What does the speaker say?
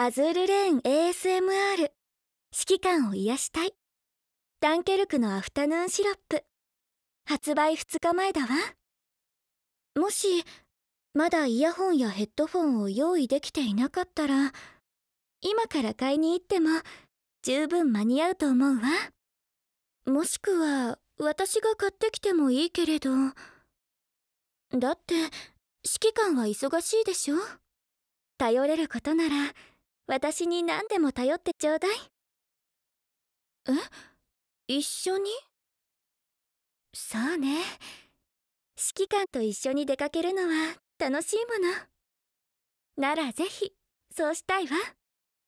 アズールレーン ASMR 指揮官を癒したいダンケルクのアフタヌーンシロップ発売2日前だわもしまだイヤホンやヘッドフォンを用意できていなかったら今から買いに行っても十分間に合うと思うわもしくは私が買ってきてもいいけれどだって指揮官は忙しいでしょ頼れることなら私に何でも頼ってちょうだいえ一緒にそうね指揮官と一緒に出かけるのは楽しいものならぜひそうしたいわ